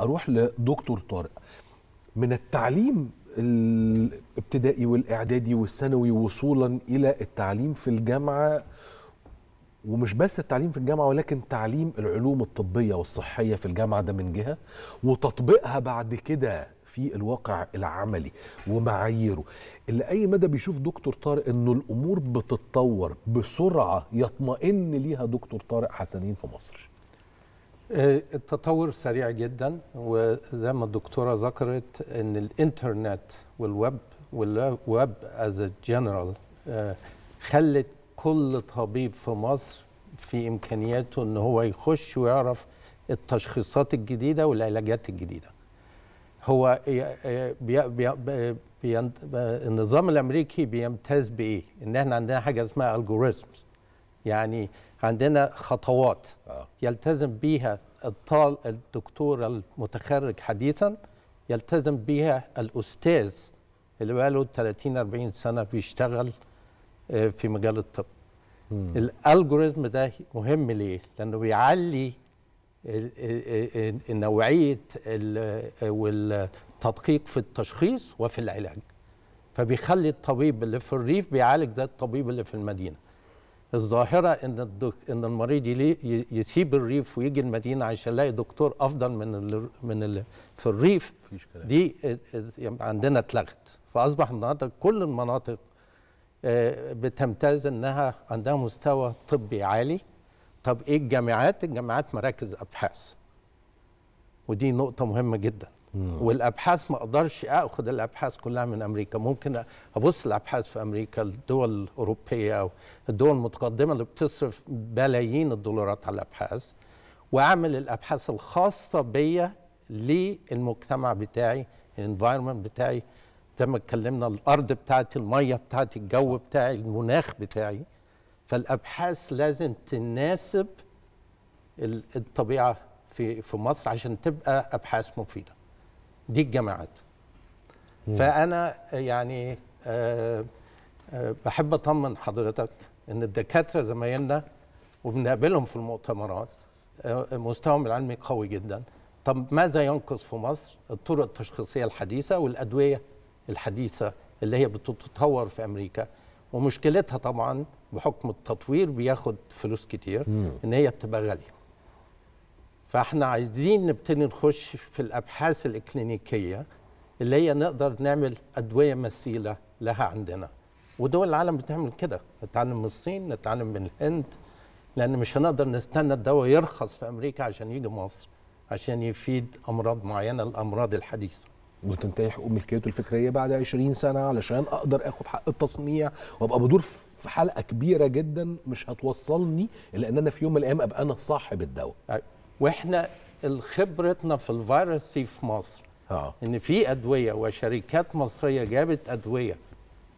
اروح لدكتور طارق من التعليم الابتدائي والاعدادي والثانوي وصولا الى التعليم في الجامعه ومش بس التعليم في الجامعه ولكن تعليم العلوم الطبيه والصحيه في الجامعه ده من جهه وتطبيقها بعد كده في الواقع العملي ومعاييره اللي اي مدى بيشوف دكتور طارق انه الامور بتتطور بسرعه يطمئن ليها دكتور طارق حسنين في مصر آه، التطور سريع جدا وزي ما الدكتوره ذكرت ان الانترنت والويب والويب از آه، جنرال خلت كل طبيب في مصر في امكانياته ان هو يخش ويعرف التشخيصات الجديده والعلاجات الجديده هو آه، بي بي بي النظام الامريكي بيمتاز بايه ان احنا عندنا حاجه اسمها الجوريزمز يعني عندنا خطوات آه. يلتزم بها الطال الدكتور المتخرج حديثا يلتزم بها الأستاذ اللي بقاله 30 40 سنة بيشتغل آه، في مجال الطب الالجوريزم ده مهم ليه لانه بيعلي نوعيه والتدقيق في التشخيص وفي العلاج فبيخلي الطبيب اللي في الريف بيعالج زي الطبيب اللي في المدينه الظاهره ان الدك... ان المريض يلي... يسيب الريف ويجي المدينه عشان يلاقي دكتور افضل من ال... من ال... في الريف دي عندنا اتلغت فاصبح النهارده كل المناطق آه، بتمتاز انها عندها مستوى طبي عالي طب ايه الجامعات الجامعات مراكز ابحاث ودي نقطه مهمه جدا والابحاث ما اقدرش اخد الابحاث كلها من امريكا ممكن ابص الابحاث في امريكا الدول الاوروبيه او الدول المتقدمه اللي بتصرف بلايين الدولارات على الابحاث واعمل الابحاث الخاصه بيا للمجتمع بتاعي الانفايرمنت بتاعي زي ما اتكلمنا الارض بتاعتي الميه بتاعتي الجو بتاعي المناخ بتاعي فالابحاث لازم تناسب الطبيعه في في مصر عشان تبقى ابحاث مفيده دي الجامعات فانا يعني آه، آه، بحب اطمن حضرتك ان الدكاتره زمايلنا وبنقابلهم في المؤتمرات آه، مستواهم العلمي قوي جدا طب ماذا ينقص في مصر الطرق التشخيصيه الحديثه والادويه الحديثه اللي هي بتتطور في امريكا ومشكلتها طبعا بحكم التطوير بياخد فلوس كتير ان هي بتبقى غاليه فاحنا عايزين نبتدي نخش في الابحاث الاكلينيكيه اللي هي نقدر نعمل ادويه مثيله لها عندنا ودول العالم بتعمل كده نتعلم من الصين نتعلم من الهند لان مش هنقدر نستنى الدواء يرخص في امريكا عشان يجي مصر عشان يفيد امراض معينه الامراض الحديثه وتنتهي حقوق ملكيته الفكريه بعد 20 سنه علشان اقدر اخد حق التصنيع وابقى بدور في حلقه كبيره جدا مش هتوصلني لان انا في يوم من الايام ابقى انا صاحب الدواء واحنا خبرتنا في الفيروس سي في مصر اه ان في ادويه وشركات مصريه جابت ادويه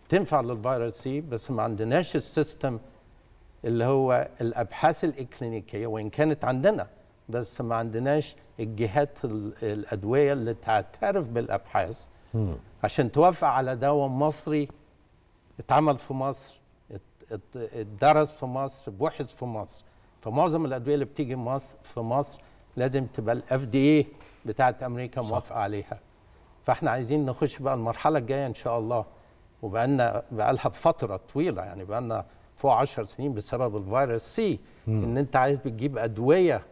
تنفع للفيروس سي بس ما عندناش السيستم اللي هو الابحاث الاكلينيكيه وان كانت عندنا بس ما عندناش الجهات الادويه اللي تعترف بالابحاث م. عشان توافق على دواء مصري اتعمل في مصر اتدرس في مصر بحث في مصر فمعظم الادويه اللي بتيجي مصر في مصر لازم تبقى الاف دي اي بتاعه امريكا موافقه عليها فاحنا عايزين نخش بقى المرحله الجايه ان شاء الله وبقالنا بقالها فتره طويله يعني بقالنا فوق 10 سنين بسبب الفيروس سي م. ان انت عايز بتجيب ادويه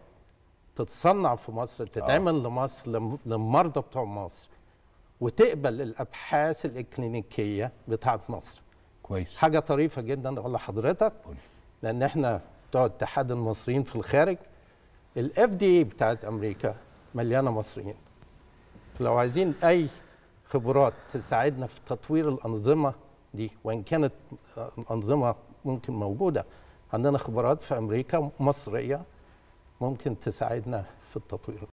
تتصنع في مصر تتعمل آه. لمصر للمرضى بتوع مصر وتقبل الابحاث الاكلينيكيه بتاعه مصر كويس حاجه طريفه جدا اقول لحضرتك لان احنا بتوع اتحاد المصريين في الخارج الاف دي اي بتاعت امريكا مليانه مصريين لو عايزين اي خبرات تساعدنا في تطوير الانظمه دي وان كانت انظمه ممكن موجوده عندنا خبرات في امريكا مصريه ممكن تساعدنا في التطوير